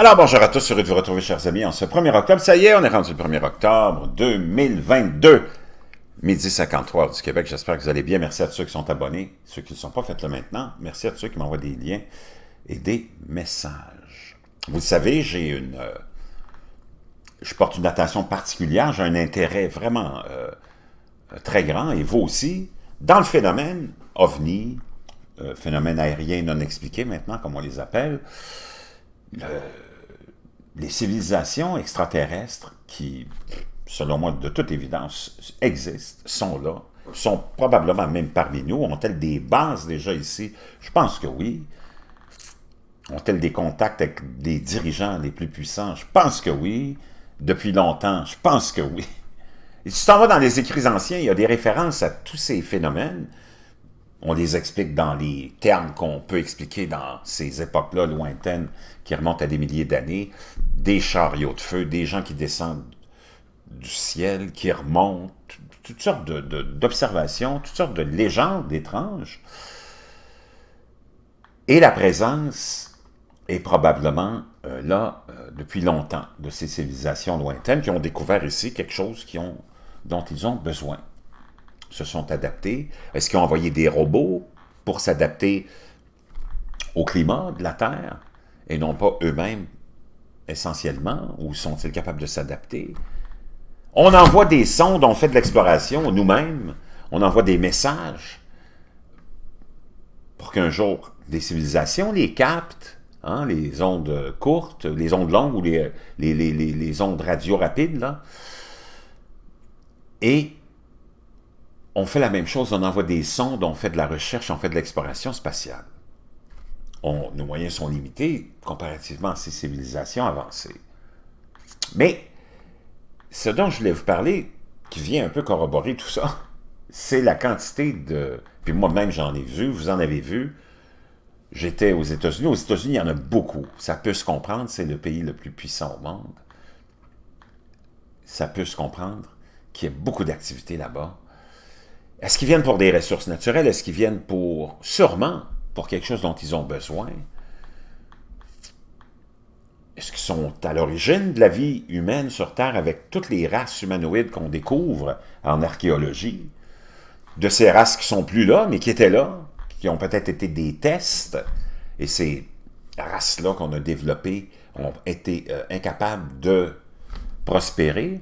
Alors bonjour à tous, heureux de vous retrouver chers amis en ce 1er octobre. Ça y est, on est rendu le 1er octobre 2022, midi 53 du Québec. J'espère que vous allez bien. Merci à tous ceux qui sont abonnés, ceux qui ne sont pas, faites-le maintenant. Merci à tous ceux qui m'envoient des liens et des messages. Vous le savez, j'ai une... Euh, je porte une attention particulière, j'ai un intérêt vraiment euh, très grand, et vous aussi, dans le phénomène OVNI, euh, phénomène aérien non expliqué maintenant, comme on les appelle, le, les civilisations extraterrestres qui, selon moi, de toute évidence, existent, sont là, sont probablement même parmi nous. Ont-elles des bases déjà ici? Je pense que oui. Ont-elles des contacts avec des dirigeants les plus puissants? Je pense que oui. Depuis longtemps, je pense que oui. Et si tu t'en vas dans les écrits anciens, il y a des références à tous ces phénomènes on les explique dans les termes qu'on peut expliquer dans ces époques-là lointaines qui remontent à des milliers d'années, des chariots de feu, des gens qui descendent du ciel, qui remontent, toutes sortes d'observations, toutes sortes de légendes étranges. Et la présence est probablement euh, là euh, depuis longtemps, de ces civilisations lointaines qui ont découvert ici quelque chose qui ont, dont ils ont besoin se sont adaptés? Est-ce qu'ils ont envoyé des robots pour s'adapter au climat de la Terre et non pas eux-mêmes essentiellement? Ou sont-ils capables de s'adapter? On envoie des sondes, on fait de l'exploration nous-mêmes, on envoie des messages pour qu'un jour des civilisations les captent, hein, les ondes courtes, les ondes longues ou les, ondes radio rapides, et on fait la même chose, on envoie des sondes, on fait de la recherche, on fait de l'exploration spatiale. nos moyens sont limités comparativement à ces civilisations avancées. Mais ce dont je voulais vous parler, qui vient un peu corroborer tout ça, c'est la quantité de... Puis moi-même, j'en ai vu, vous en avez vu. J'étais aux États-Unis. Aux États-Unis, il y en a beaucoup. Ça peut se comprendre, c'est le pays le plus puissant au monde. Ça peut se comprendre qu'il y a beaucoup d'activités là-bas est-ce qu'ils viennent pour des ressources naturelles? Est-ce qu'ils viennent pour, sûrement, pour quelque chose dont ils ont besoin? Est-ce qu'ils sont à l'origine de la vie humaine sur Terre avec toutes les races humanoïdes qu'on découvre en archéologie? De ces races qui sont plus là, mais qui étaient là, qui ont peut-être été des tests, et ces races-là qu'on a développées ont été euh, incapables de prospérer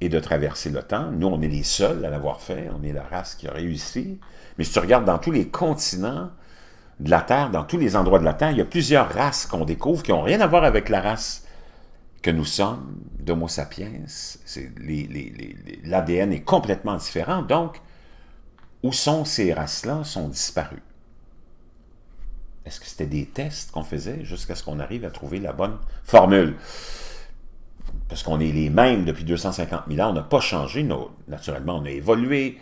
et de traverser le temps. Nous, on est les seuls à l'avoir fait, on est la race qui a réussi. Mais si tu regardes dans tous les continents de la Terre, dans tous les endroits de la Terre, il y a plusieurs races qu'on découvre qui n'ont rien à voir avec la race que nous sommes, d'Homo sapiens. L'ADN est complètement différent. Donc, où sont ces races-là sont disparues? Est-ce que c'était des tests qu'on faisait jusqu'à ce qu'on arrive à trouver la bonne formule? parce qu'on est les mêmes depuis 250 000 ans, on n'a pas changé, naturellement, on a évolué,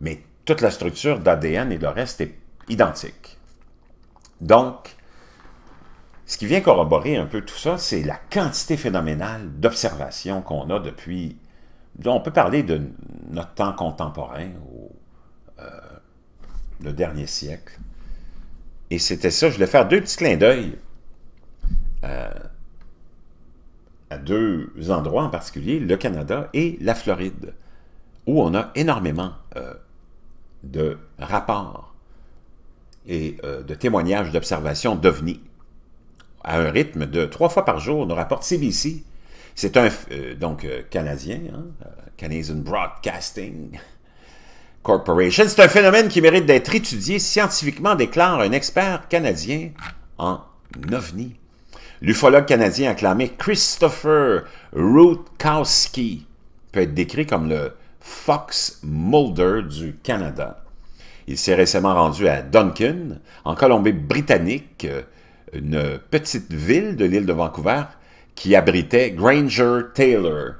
mais toute la structure d'ADN et le reste est identique. Donc, ce qui vient corroborer un peu tout ça, c'est la quantité phénoménale d'observations qu'on a depuis... On peut parler de notre temps contemporain, ou euh, le dernier siècle. Et c'était ça, je voulais faire deux petits clins d'œil deux endroits en particulier, le Canada et la Floride, où on a énormément euh, de rapports et euh, de témoignages d'observations d'ovnis. À un rythme de trois fois par jour, nos rapports CBC, c'est un, euh, donc, canadien, hein, Canadian Broadcasting Corporation, c'est un phénomène qui mérite d'être étudié scientifiquement, déclare un expert canadien en ovni. L'ufologue canadien acclamé Christopher Rutkowski peut être décrit comme le Fox Mulder du Canada. Il s'est récemment rendu à Duncan, en Colombie-Britannique, une petite ville de l'île de Vancouver qui abritait Granger Taylor,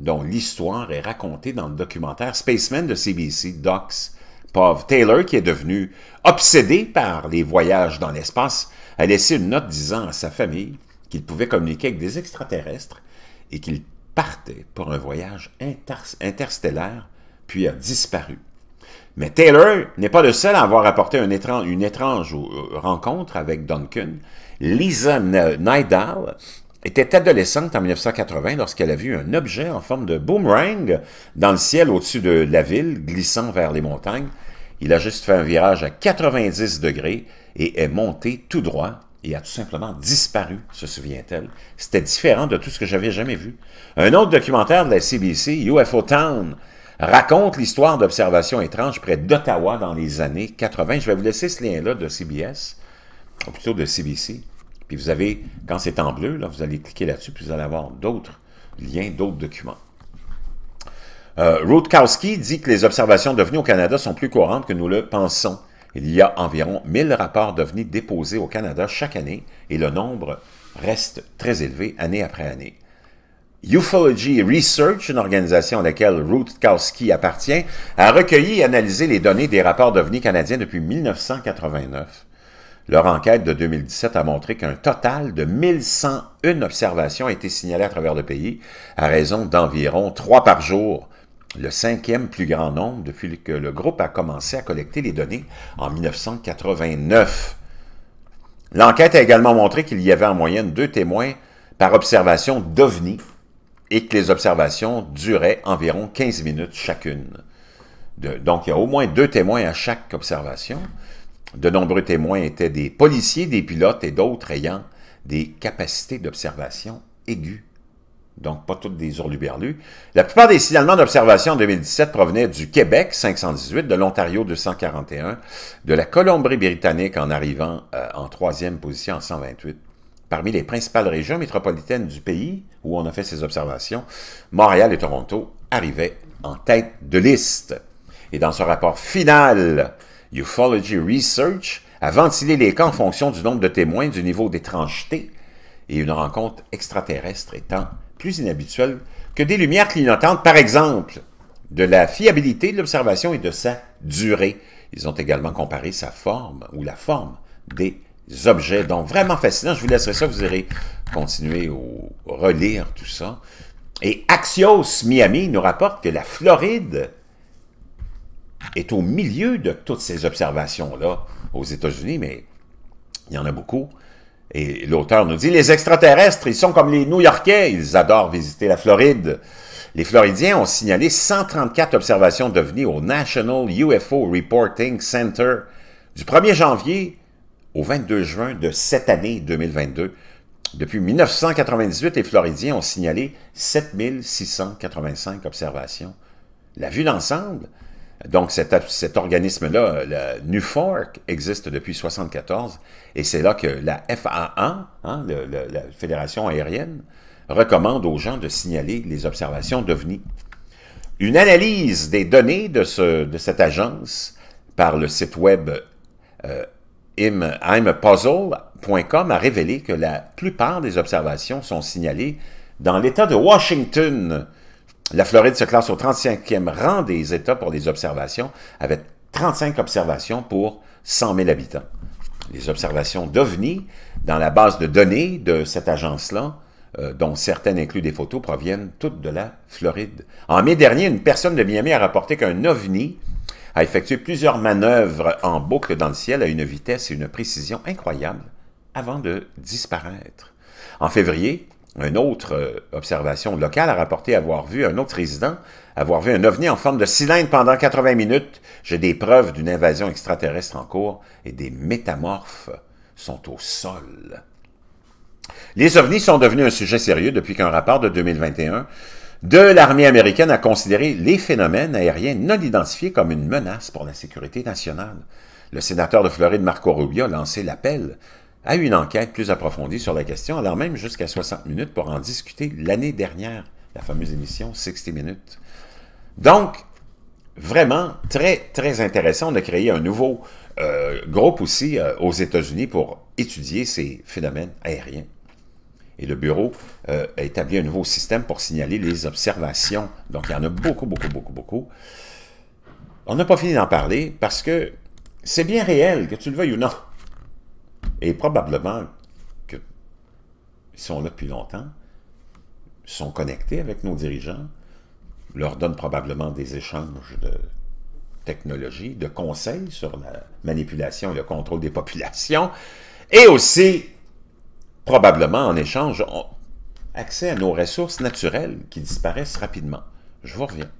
dont l'histoire est racontée dans le documentaire Spaceman de CBC Docs pauvre Taylor, qui est devenu obsédé par les voyages dans l'espace, a laissé une note disant à sa famille qu'il pouvait communiquer avec des extraterrestres et qu'il partait pour un voyage interstellaire, puis a disparu. Mais Taylor n'est pas le seul à avoir apporté une étrange euh, rencontre avec Duncan. Lisa Nidal était adolescente en 1980 lorsqu'elle a vu un objet en forme de boomerang dans le ciel au-dessus de la ville, glissant vers les montagnes. Il a juste fait un virage à 90 degrés et est monté tout droit et a tout simplement disparu, se souvient-elle. C'était différent de tout ce que j'avais jamais vu. Un autre documentaire de la CBC, UFO Town, raconte l'histoire d'observations étranges près d'Ottawa dans les années 80. Je vais vous laisser ce lien-là de CBS, ou plutôt de CBC. Puis vous avez, quand c'est en bleu, là, vous allez cliquer là-dessus, puis vous allez avoir d'autres liens, d'autres documents. Euh, Rutkowski dit que les observations d'OVNI au Canada sont plus courantes que nous le pensons. Il y a environ 1000 rapports d'OVNI déposés au Canada chaque année et le nombre reste très élevé année après année. Ufology Research, une organisation à laquelle Rutkowski appartient, a recueilli et analysé les données des rapports d'OVNI canadiens depuis 1989. Leur enquête de 2017 a montré qu'un total de 1101 observations a été signalées à travers le pays, à raison d'environ 3 par jour, le cinquième plus grand nombre depuis que le groupe a commencé à collecter les données en 1989. L'enquête a également montré qu'il y avait en moyenne deux témoins par observation d'OVNI et que les observations duraient environ 15 minutes chacune. donc, il y a au moins deux témoins à chaque observation. De nombreux témoins étaient des policiers, des pilotes et d'autres ayant des capacités d'observation aiguës donc pas toutes des hurluberlus. La plupart des signalements d'observation en 2017 provenaient du Québec, 518, de l'Ontario, 241, de la Colombie-Britannique en arrivant euh, en troisième position en 128. Parmi les principales régions métropolitaines du pays où on a fait ces observations, Montréal et Toronto arrivaient en tête de liste. Et dans ce rapport final, Ufology Research a ventilé les cas en fonction du nombre de témoins, du niveau d'étrangeté, et une rencontre extraterrestre étant plus inhabituel que des lumières clignotantes, par exemple, de la fiabilité de l'observation et de sa durée. Ils ont également comparé sa forme ou la forme des objets. Donc, vraiment fascinant. Je vous laisserai ça. Vous irez continuer ou relire tout ça. Et Axios Miami nous rapporte que la Floride est au milieu de toutes ces observations-là aux États-Unis, mais il y en a beaucoup. Et l'auteur nous dit, les extraterrestres, ils sont comme les New-Yorkais, ils adorent visiter la Floride. Les Floridiens ont signalé 134 observations devenues au National UFO Reporting Center du 1er janvier au 22 juin de cette année 2022. Depuis 1998, les Floridiens ont signalé 7685 observations. La vue d'ensemble, donc, cet, organisme-là, le Fork, existe depuis 1974, et c'est là que la FAA, hein, la Fédération aérienne, recommande aux gens de signaler les observations d'OVNI. Une analyse des données de, cette agence par le site web euh, imapuzzle.com a révélé que la plupart des observations sont signalées dans l'État de Washington, la Floride se classe au 35e rang des États pour les observations, avec 35 observations pour 100 000 habitants. Les observations d'OVNI dans la base de données de cette agence-là, euh, dont certaines incluent des photos, proviennent toutes de la Floride. En mai dernier, une personne de Miami a rapporté qu'un OVNI a effectué plusieurs manœuvres en boucle dans le ciel à une vitesse et une précision incroyables avant de disparaître. En février, une autre euh, observation locale a rapporté avoir vu un autre résident avoir vu un ovni en forme de cylindre pendant 80 minutes. J'ai des preuves d'une invasion extraterrestre en cours et des métamorphes sont au sol. Les ovnis sont devenus un sujet sérieux depuis qu'un rapport de 2021 de l'armée américaine a considéré les phénomènes aériens non identifiés comme une menace pour la sécurité nationale. Le sénateur de Floride, Marco Rubio, a lancé l'appel eu une enquête plus approfondie sur la question, alors même jusqu'à 60 minutes pour en discuter l'année dernière, la fameuse émission 60 minutes. Donc, vraiment très, très intéressant. On a créé un nouveau euh, groupe aussi euh, aux États-Unis pour étudier ces phénomènes aériens. Et le bureau euh, a établi un nouveau système pour signaler les observations. Donc, il y en a beaucoup, beaucoup, beaucoup, beaucoup. On n'a pas fini d'en parler parce que c'est bien réel, que tu le veuilles ou non. Et probablement que, sont là depuis longtemps, sont connectés avec nos dirigeants, leur donnent probablement des échanges de technologies, de conseils sur la manipulation et le contrôle des populations, et aussi, probablement en échange, accès à nos ressources naturelles qui disparaissent rapidement. Je vous reviens.